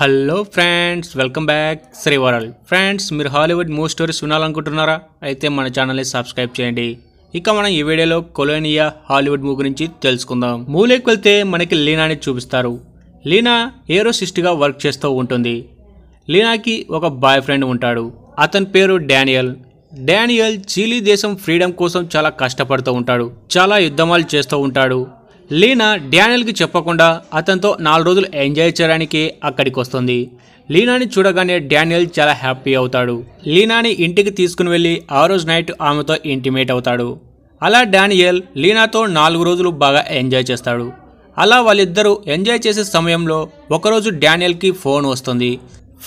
hello friends welcome back శ్రీవరల్ friends మీరు Hollywood movie stories వినాలనుకుంటున్నారా అయితే మన ఛానల్ని సబ్స్క్రైబ్ చేయండి ఇక మనం ఈ వీడియోలో కొలోనియా హాలీవుడ్ మూవీ గురించి తెలుసుకుందాం మూలేకి వెళ్తే మనకి లీనాని చూపిస్తారు లీనా ఏరోసిస్ట్గా వర్క్ చేస్తూ ఉంటుంది లీనాకి ఒక బాయ్ ఫ్రెండ్ ఉంటాడు అతని పేరు డానియల్ డానియల్ చీలీ దేశం ఫ్రీడమ్ కోసం చాలా కష్టపడుతూ ఉంటాడు చాలా యుద్ధమాలు చేస్తూ ఉంటాడు లీనా డ్యానియల్కి చెప్పకుండా అతనితో నాలుగు రోజులు ఎంజాయ్ చేయడానికి అక్కడికి వస్తుంది లీనాని చూడగానే డానియల్ చాలా హ్యాపీ అవుతాడు లీనాని ఇంటికి తీసుకుని వెళ్ళి ఆ రోజు నైట్ ఆమెతో ఇంటిమేట్ అవుతాడు అలా డానియల్ లీనాతో నాలుగు రోజులు బాగా ఎంజాయ్ చేస్తాడు అలా వాళ్ళిద్దరూ ఎంజాయ్ చేసే సమయంలో ఒకరోజు డానియల్కి ఫోన్ వస్తుంది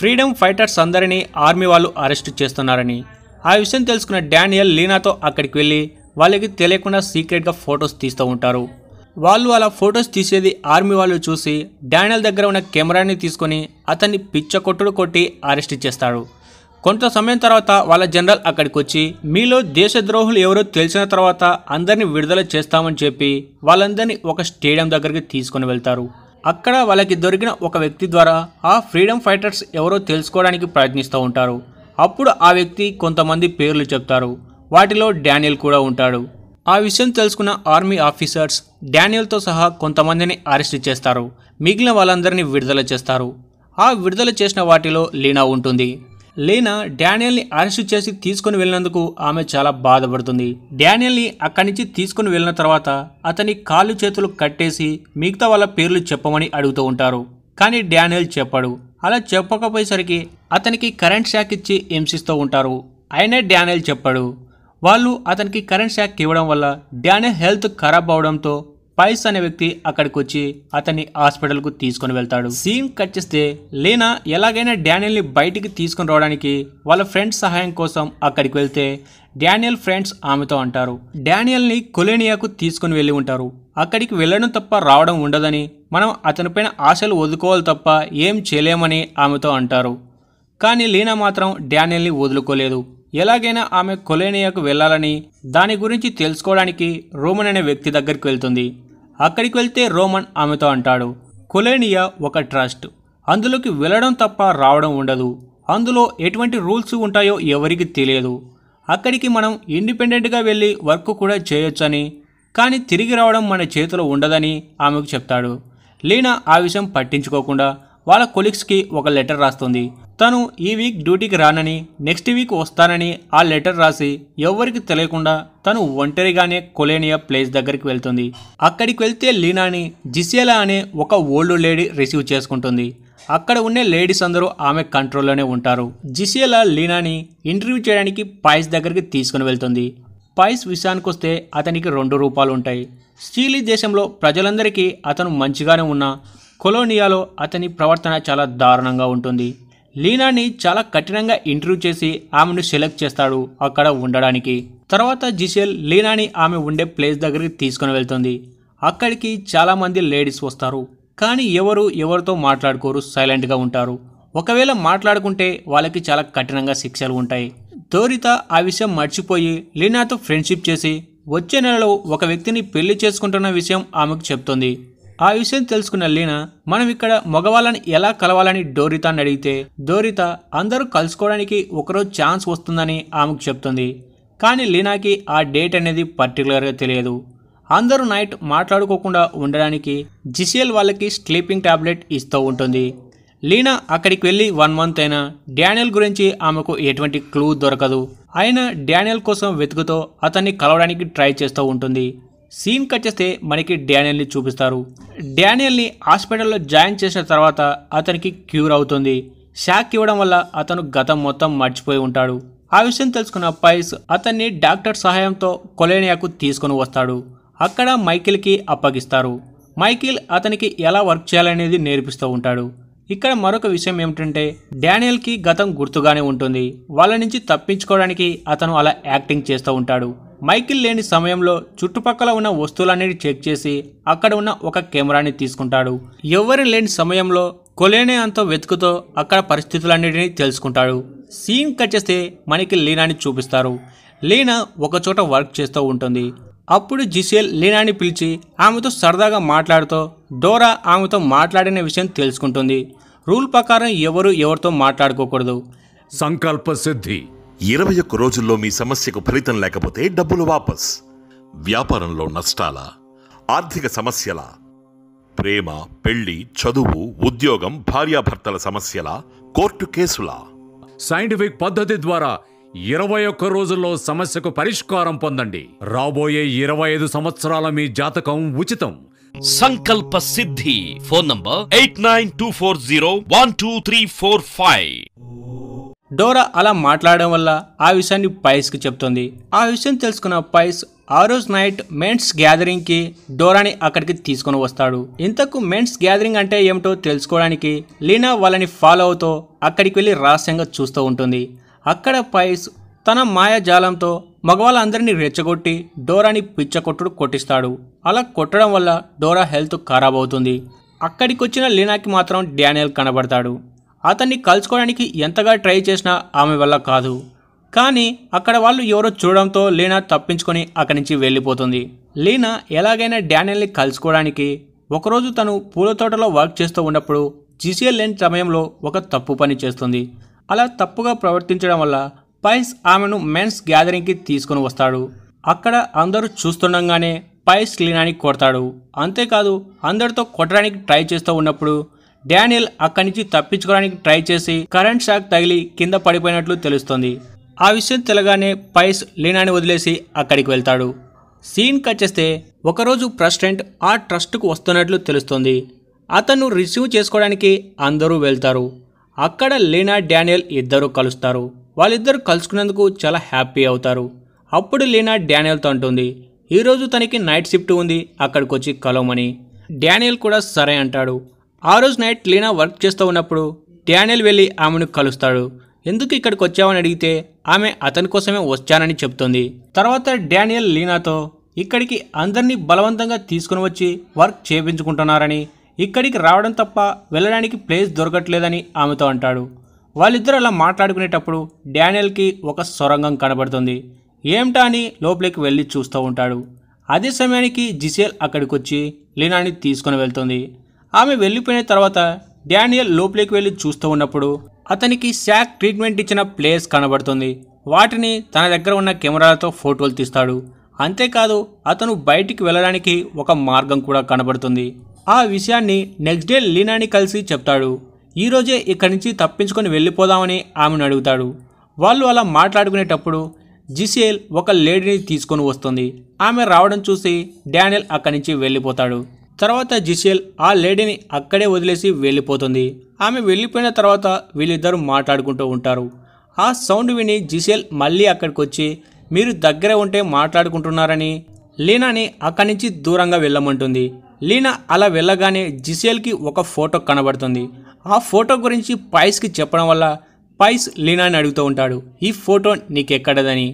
ఫ్రీడమ్ ఫైటర్స్ అందరినీ ఆర్మీ వాళ్ళు అరెస్ట్ చేస్తున్నారని ఆ విషయం తెలుసుకున్న డానియల్ లీనాతో అక్కడికి వెళ్ళి వాళ్ళకి తెలియకుండా సీక్రెట్గా ఫొటోస్ తీస్తూ ఉంటారు వాళ్ళు అలా ఫొటోస్ తీసేది ఆర్మీ వాళ్ళు చూసి డానియల్ దగ్గర ఉన్న కెమెరాని తీసుకొని అతన్ని పిచ్చ కొట్టుడు కొట్టి అరెస్ట్ చేస్తాడు కొంత సమయం తర్వాత వాళ్ళ జనరల్ అక్కడికి వచ్చి మీలో దేశద్రోహులు ఎవరో తెలిసిన తర్వాత అందరినీ విడుదల చేస్తామని చెప్పి వాళ్ళందరినీ ఒక స్టేడియం దగ్గరికి తీసుకుని వెళ్తారు అక్కడ వాళ్ళకి దొరికిన ఒక వ్యక్తి ద్వారా ఆ ఫ్రీడమ్ ఫైటర్స్ ఎవరో తెలుసుకోవడానికి ప్రయత్నిస్తూ ఉంటారు అప్పుడు ఆ వ్యక్తి కొంతమంది పేర్లు చెప్తారు వాటిలో డానియల్ కూడా ఉంటాడు ఆ విషయం తెలుసుకున్న ఆర్మీ ఆఫీసర్స్ డానియల్తో సహా కొంతమందిని అరెస్ట్ చేస్తారు మిగిలిన వాళ్ళందరినీ విడుదల చేస్తారు ఆ విడుదల చేసిన వాటిలో లీనా ఉంటుంది లీనా డానియల్ని అరెస్ట్ చేసి తీసుకుని వెళ్ళినందుకు ఆమె చాలా బాధపడుతుంది డానియల్ని అక్కడి నుంచి తీసుకుని వెళ్ళిన తర్వాత అతని కాళ్ళు చేతులు కట్టేసి మిగతా వాళ్ళ పేర్లు చెప్పమని అడుగుతూ ఉంటారు కానీ డానియల్ చెప్పడు అలా చెప్పకపోయేసరికి అతనికి కరెంట్ షాక్ ఇచ్చి హింసిస్తూ ఉంటారు ఆయనే డానియల్ చెప్పాడు వాళ్ళు అతనికి కరెంట్ షాక్ ఇవ్వడం వల్ల డానియల్ హెల్త్ ఖరాబ్ అవడంతో పైస్ అనే వ్యక్తి అక్కడికి వచ్చి అతన్ని హాస్పిటల్కు తీసుకొని వెళ్తాడు సీన్ కట్ చేస్తే లీనా ఎలాగైనా డానియల్ని బయటికి తీసుకొని రావడానికి వాళ్ళ ఫ్రెండ్స్ సహాయం కోసం అక్కడికి వెళ్తే డానియల్ ఫ్రెండ్స్ ఆమెతో అంటారు డానియల్ని కొలేనియాకు తీసుకొని వెళ్ళి ఉంటారు అక్కడికి వెళ్ళడం తప్ప రావడం ఉండదని మనం అతనిపైన ఆశలు వదుకోవాలి తప్ప ఏం చేయలేమని ఆమెతో అంటారు కానీ లీనా మాత్రం డానియల్ని వదులుకోలేదు ఎలాగైనా ఆమె కొలేనియాకు వెళ్లాలని దాని గురించి తెలుసుకోవడానికి రోమన్ అనే వ్యక్తి దగ్గరికి వెళ్తుంది అక్కడికి వెళ్తే రోమన్ ఆమెతో అంటాడు కొలేనియా ఒక ట్రస్ట్ అందులోకి వెళ్ళడం తప్ప రావడం ఉండదు అందులో ఎటువంటి రూల్స్ ఉంటాయో ఎవరికి తెలియదు అక్కడికి మనం ఇండిపెండెంట్గా వెళ్ళి వర్క్ కూడా చేయొచ్చని కానీ తిరిగి రావడం మన చేతిలో ఉండదని ఆమెకు చెప్తాడు లీనా ఆ విషయం పట్టించుకోకుండా వాళ్ళ కొలీగ్స్కి ఒక లెటర్ రాస్తుంది తను ఈ వీక్ డ్యూటీకి రానని నెక్స్ట్ వీక్ వస్తానని ఆ లెటర్ రాసి ఎవరికి తెలియకుండా తను ఒంటరిగానే కొలేనియా ప్లేస్ దగ్గరికి వెళ్తుంది అక్కడికి వెళ్తే లీనాని జిసేలా అనే ఒక ఓల్డ్ లేడీ రిసీవ్ చేసుకుంటుంది అక్కడ ఉండే లేడీస్ అందరూ ఆమె కంట్రోల్లోనే ఉంటారు జిసేలా లీనాని ఇంటర్వ్యూ చేయడానికి పైస్ దగ్గరికి తీసుకుని వెళ్తుంది పైస్ విషయానికి వస్తే అతనికి రెండు రూపాలు ఉంటాయి స్టీలీ దేశంలో ప్రజలందరికీ అతను మంచిగానే ఉన్న కొలోనియాలో అతని ప్రవర్తన చాలా దారుణంగా ఉంటుంది లీనాని చాలా కఠినంగా ఇంటర్వ్యూ చేసి ఆమెను సెలెక్ట్ చేస్తాడు అక్కడ ఉండడానికి తర్వాత జిసెల్ లీనాని ఆమె ఉండే ప్లేస్ దగ్గరికి తీసుకుని వెళ్తుంది అక్కడికి చాలామంది లేడీస్ వస్తారు కానీ ఎవరు ఎవరితో మాట్లాడుకోరు సైలెంట్గా ఉంటారు ఒకవేళ మాట్లాడుకుంటే వాళ్ళకి చాలా కఠినంగా శిక్షలు ఉంటాయి దోరిత ఆ విషయం మర్చిపోయి లీనాతో ఫ్రెండ్షిప్ చేసి వచ్చే నెలలో ఒక వ్యక్తిని పెళ్లి చేసుకుంటున్న విషయం ఆమెకు చెప్తుంది ఆ విషయం తెలుసుకున్న లీనా మనం ఇక్కడ మగవాళ్ళని ఎలా కలవాలని అని అడిగితే డోరిత అందరూ కలుసుకోవడానికి ఒకరోజు ఛాన్స్ వస్తుందని ఆమెకు చెప్తుంది కానీ లీనాకి ఆ డేట్ అనేది పర్టికులర్గా తెలియదు అందరూ నైట్ మాట్లాడుకోకుండా ఉండడానికి జిసిఎల్ వాళ్ళకి స్లీపింగ్ ట్యాబ్లెట్ ఇస్తూ ఉంటుంది లీనా అక్కడికి వెళ్ళి వన్ మంత్ అయినా డానియల్ గురించి ఆమెకు ఎటువంటి క్లూ దొరకదు అయినా డానియల్ కోసం వెతుకుతో అతన్ని కలవడానికి ట్రై చేస్తూ ఉంటుంది సీన్ కట్ చేస్తే మనకి డానియల్ని చూపిస్తారు డానియల్ని హాస్పిటల్లో జాయిన్ చేసిన తర్వాత అతనికి క్యూర్ అవుతుంది షాక్ ఇవ్వడం వల్ల అతను గతం మొత్తం మర్చిపోయి ఉంటాడు ఆ విషయం తెలుసుకున్న పైస్ అతన్ని డాక్టర్ సహాయంతో కొలేనియాకు తీసుకుని వస్తాడు అక్కడ మైకిల్కి అప్పగిస్తారు మైకిల్ అతనికి ఎలా వర్క్ చేయాలనేది నేర్పిస్తూ ఉంటాడు ఇక్కడ మరొక విషయం ఏమిటంటే డానియల్కి గతం గుర్తుగానే ఉంటుంది వాళ్ళ నుంచి తప్పించుకోవడానికి అతను అలా యాక్టింగ్ చేస్తూ ఉంటాడు మైకిల్ లేని సమయంలో చుట్టుపక్కల ఉన్న వస్తువులన్నిటి చెక్ చేసి అక్కడ ఉన్న ఒక కెమెరాని తీసుకుంటాడు ఎవరిని లేని సమయంలో కొలేనే అంత వెతుకుతో అక్కడ పరిస్థితులన్నిటినీ తెలుసుకుంటాడు సీన్ కట్ చేస్తే మనకి లీనాని చూపిస్తారు లీనా ఒకచోట వర్క్ చేస్తూ ఉంటుంది అప్పుడు జిసేల్ లీనాని పిలిచి ఆమెతో సరదాగా మాట్లాడుతూ డోరా ఆమెతో మాట్లాడిన విషయం తెలుసుకుంటుంది రూల్ ప్రకారం ఎవరు ఎవరితో మాట్లాడుకోకూడదు సంకల్ప సిద్ధి ఇరవై ఒక్క రోజుల్లో మీ సమస్యకు ఫలితం లేకపోతే డబ్బులు వాపస్ వ్యాపారంలో నష్టాల ఆర్థిక సమస్యల ప్రేమ పెళ్లి చదువు ఉద్యోగం భార్యాభర్తల సమస్యల కోర్టు కేసుల సైంటిఫిక్ పద్ధతి ద్వారా ఇరవై ఒక్క రోజుల్లో సమస్యకు పరిష్కారం పొందండి రాబోయే ఇరవై ఐదు సంవత్సరాల మీ జాతకం ఉచితం Sankalp Siddhi phone number eight nine two four zero one two three four five డోరా అలా మాట్లాడడం వల్ల ఆ విషయాన్ని పైస్కి చెప్తుంది ఆ విషయం తెలుసుకున్న పైస్ ఆ రోజు నైట్ మెన్స్ గ్యాదరింగ్కి డోరాని అక్కడికి తీసుకుని వస్తాడు ఇంతకు మెన్స్ గ్యాదరింగ్ అంటే ఏమిటో తెలుసుకోవడానికి లీనా వాళ్ళని ఫాలో అవుతూ అక్కడికి వెళ్ళి రహస్యంగా చూస్తూ ఉంటుంది అక్కడ పైస్ తన మాయాజాలంతో మగవాళ్ళందరినీ రెచ్చగొట్టి డోరాని పిచ్చకొట్టుడు కొట్టిస్తాడు అలా కొట్టడం వల్ల డోరా హెల్త్ ఖరాబ్ అవుతుంది అక్కడికి వచ్చిన లీనాకి మాత్రం డానియల్ కనబడతాడు అతన్ని కలుసుకోవడానికి ఎంతగా ట్రై చేసినా ఆమె వల్ల కాదు కానీ అక్కడ వాళ్ళు ఎవరో చూడడంతో లీనా తప్పించుకొని అక్కడి నుంచి వెళ్ళిపోతుంది లీనా ఎలాగైనా డానియల్ని కలుసుకోవడానికి ఒకరోజు తను పూల తోటలో వర్క్ చేస్తూ ఉన్నప్పుడు జిసిఎల్ లేని సమయంలో ఒక తప్పు పని చేస్తుంది అలా తప్పుగా ప్రవర్తించడం వల్ల పైస్ ఆమెను మెన్స్ గ్యాదరింగ్కి తీసుకొని వస్తాడు అక్కడ అందరూ చూస్తుండగానే పైస్ లీనాని కొడతాడు అంతేకాదు అందరితో కొట్టడానికి ట్రై చేస్తూ ఉన్నప్పుడు డానియల్ అక్కడి నుంచి తప్పించుకోవడానికి ట్రై చేసి కరెంట్ షాక్ తగిలి కింద పడిపోయినట్లు తెలుస్తోంది ఆ విషయం తెలగానే పైస్ లీనాని వదిలేసి అక్కడికి వెళ్తాడు సీన్ కట్ చేస్తే ఒకరోజు ప్రెసిడెంట్ ఆ ట్రస్ట్కు వస్తున్నట్లు తెలుస్తుంది అతను రిసీవ్ చేసుకోవడానికి అందరూ వెళ్తారు అక్కడ లీనా డానియల్ ఇద్దరు కలుస్తారు వాళ్ళిద్దరు కలుసుకునేందుకు చాలా హ్యాపీ అవుతారు అప్పుడు లీనా డానియల్తో అంటుంది ఈరోజు తనకి నైట్ షిఫ్ట్ ఉంది అక్కడికి వచ్చి కలవమని డానియల్ కూడా సరే అంటాడు ఆ రోజు నైట్ లీనా వర్క్ చేస్తూ ఉన్నప్పుడు డానియల్ వెళ్ళి ఆమెను కలుస్తాడు ఎందుకు ఇక్కడికి వచ్చావని అడిగితే ఆమె అతని కోసమే వచ్చానని చెప్తుంది తర్వాత డానియల్ లీనాతో ఇక్కడికి అందరినీ బలవంతంగా తీసుకుని వచ్చి వర్క్ చేయించుకుంటున్నారని ఇక్కడికి రావడం తప్ప వెళ్ళడానికి ప్లేస్ దొరకట్లేదని ఆమెతో అంటాడు వాళ్ళిద్దరూ అలా మాట్లాడుకునేటప్పుడు డానియల్కి ఒక సొరంగం కనబడుతుంది ఏమిటా అని లోపలికి వెళ్ళి చూస్తూ ఉంటాడు అదే సమయానికి జిసేల్ అక్కడికి వచ్చి లీనాని తీసుకుని వెళ్తుంది ఆమె వెళ్ళిపోయిన తర్వాత డానియల్ లోపలికి వెళ్ళి చూస్తూ ఉన్నప్పుడు అతనికి శాక్ ట్రీట్మెంట్ ఇచ్చిన ప్లేస్ కనబడుతుంది వాటిని తన దగ్గర ఉన్న కెమెరాలతో ఫోటోలు తీస్తాడు అంతేకాదు అతను బయటికి వెళ్ళడానికి ఒక మార్గం కూడా కనబడుతుంది ఆ విషయాన్ని నెక్స్ట్ డే లీనాని కలిసి చెప్తాడు ఈరోజే ఇక్కడి నుంచి తప్పించుకొని వెళ్ళిపోదామని ఆమెను అడుగుతాడు వాళ్ళు అలా మాట్లాడుకునేటప్పుడు జిసిఎల్ ఒక లేడీని తీసుకొని వస్తుంది ఆమె రావడం చూసి డానియల్ అక్కడి నుంచి వెళ్ళిపోతాడు తర్వాత జిసిఎల్ ఆ లేడీని అక్కడే వదిలేసి వెళ్ళిపోతుంది ఆమె వెళ్ళిపోయిన తర్వాత వీళ్ళిద్దరూ మాట్లాడుకుంటూ ఉంటారు ఆ సౌండ్ విని జిసిఎల్ మళ్ళీ అక్కడికి వచ్చి మీరు దగ్గర ఉంటే మాట్లాడుకుంటున్నారని లీనాని అక్కడి నుంచి దూరంగా వెళ్ళమంటుంది లీనా అలా వెళ్ళగానే జిసిఎల్కి ఒక ఫోటో కనబడుతుంది ఆ ఫోటో గురించి పైస్కి చెప్పడం వల్ల పైస్ లీనాని అడుగుతూ ఉంటాడు ఈ ఫోటో నీకెక్కడదని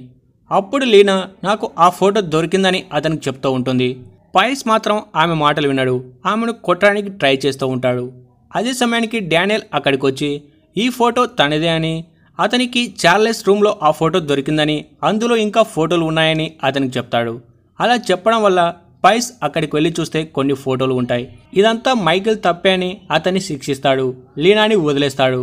అప్పుడు లీనా నాకు ఆ ఫోటో దొరికిందని అతనికి చెప్తూ ఉంటుంది పైస్ మాత్రం ఆమె మాటలు విన్నాడు ఆమెను కొట్టడానికి ట్రై చేస్తూ ఉంటాడు అదే సమయానికి డానియల్ అక్కడికి వచ్చి ఈ ఫోటో తనదే అని అతనికి చార్లెస్ రూమ్లో ఆ ఫోటో దొరికిందని అందులో ఇంకా ఫోటోలు ఉన్నాయని అతనికి చెప్తాడు అలా చెప్పడం వల్ల పైస్ అక్కడికి వెళ్ళి చూస్తే కొన్ని ఫోటోలు ఉంటాయి ఇదంతా మైకిల్ తప్పే అని అతన్ని శిక్షిస్తాడు లీనాని వదిలేస్తాడు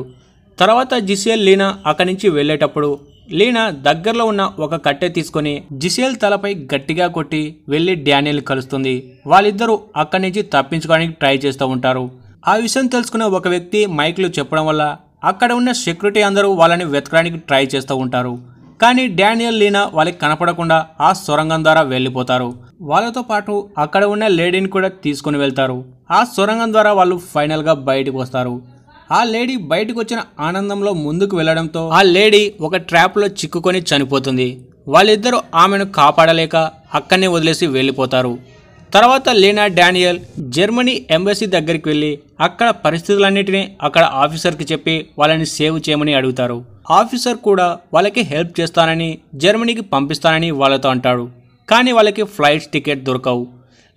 తర్వాత జిసియల్ లీనా అక్కడి నుంచి వెళ్ళేటప్పుడు లీనా దగ్గరలో ఉన్న ఒక కట్టె తీసుకొని జిసేల్ తలపై గట్టిగా కొట్టి వెళ్ళి డానియల్ కలుస్తుంది వాళ్ళిద్దరూ అక్కడి నుంచి తప్పించుకోవడానికి ట్రై చేస్తూ ఉంటారు ఆ విషయం తెలుసుకున్న ఒక వ్యక్తి మైక్లు చెప్పడం వల్ల అక్కడ ఉన్న సెక్యూరిటీ అందరూ వాళ్ళని వెతకడానికి ట్రై చేస్తూ ఉంటారు కానీ డానియల్ లీనా వాళ్ళకి కనపడకుండా ఆ సొరంగం ద్వారా వెళ్ళిపోతారు వాళ్ళతో పాటు అక్కడ ఉన్న లేడీని కూడా తీసుకుని వెళ్తారు ఆ సొరంగం ద్వారా వాళ్ళు ఫైనల్గా బయటకు వస్తారు ఆ లేడీ బయటకు వచ్చిన ఆనందంలో ముందుకు వెళ్లడంతో ఆ లేడీ ఒక ట్రాప్లో చిక్కుకొని చనిపోతుంది వాళ్ళిద్దరూ ఆమెను కాపాడలేక అక్కడనే వదిలేసి వెళ్ళిపోతారు తర్వాత లీనా డానియల్ జర్మనీ ఎంబసీ దగ్గరికి వెళ్ళి అక్కడ పరిస్థితులన్నిటినీ అక్కడ ఆఫీసర్కి చెప్పి వాళ్ళని సేవ్ చేయమని అడుగుతారు ఆఫీసర్ కూడా వాళ్ళకి హెల్ప్ చేస్తానని జర్మనీకి పంపిస్తానని వాళ్ళతో అంటాడు కానీ వాళ్ళకి ఫ్లైట్ టికెట్ దొరకవు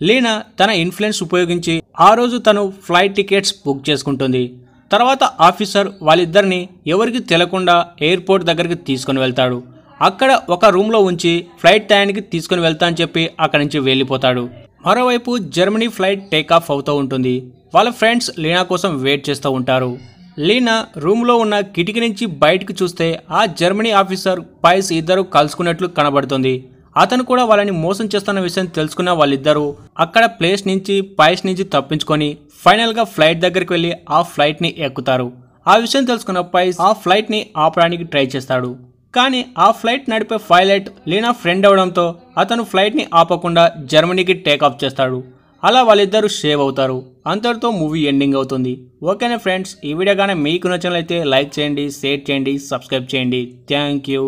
లీనా తన ఇన్ఫ్లుయెన్స్ ఉపయోగించి ఆ రోజు తను ఫ్లైట్ టికెట్స్ బుక్ చేసుకుంటుంది తర్వాత ఆఫీసర్ వాళ్ళిద్దరిని ఎవరికి తెలకుండా ఎయిర్పోర్ట్ దగ్గరికి తీసుకొని వెళ్తాడు అక్కడ ఒక రూమ్లో ఉంచి ఫ్లైట్ టైంకి తీసుకుని వెళ్తా అని చెప్పి అక్కడి నుంచి వెళ్ళిపోతాడు మరోవైపు జర్మనీ ఫ్లైట్ టేకాఫ్ అవుతూ ఉంటుంది వాళ్ళ ఫ్రెండ్స్ లీనా కోసం వెయిట్ చేస్తూ ఉంటారు లీనా రూమ్లో ఉన్న కిటికీ నుంచి బయటకు చూస్తే ఆ జర్మనీ ఆఫీసర్ పైస్ ఇద్దరు కలుసుకున్నట్లు కనబడుతుంది అతను కూడా వాళ్ళని మోసం చేస్తున్న విషయం తెలుసుకున్న వాళ్ళిద్దరూ అక్కడ ప్లేస్ నుంచి పైస్ నుంచి తప్పించుకొని ఫైనల్గా ఫ్లైట్ దగ్గరికి వెళ్ళి ఆ ఫ్లైట్ని ఎక్కుతారు ఆ విషయం తెలుసుకున్న పైస్ ఆ ఫ్లైట్ని ఆపడానికి ట్రై చేస్తాడు కానీ ఆ ఫ్లైట్ నడిపే పైలట్ లీనా ఫ్రెండ్ అవడంతో అతను ఫ్లైట్ని ఆపకుండా జర్మనీకి ఆఫ్ చేస్తాడు అలా వాళ్ళిద్దరూ సేవ్ అవుతారు అంతటితో మూవీ ఎండింగ్ అవుతుంది ఓకేనా ఫ్రెండ్స్ ఈ వీడియో కానీ మీకు నచ్చినట్లయితే లైక్ చేయండి షేర్ చేయండి సబ్స్క్రైబ్ చేయండి థ్యాంక్ యూ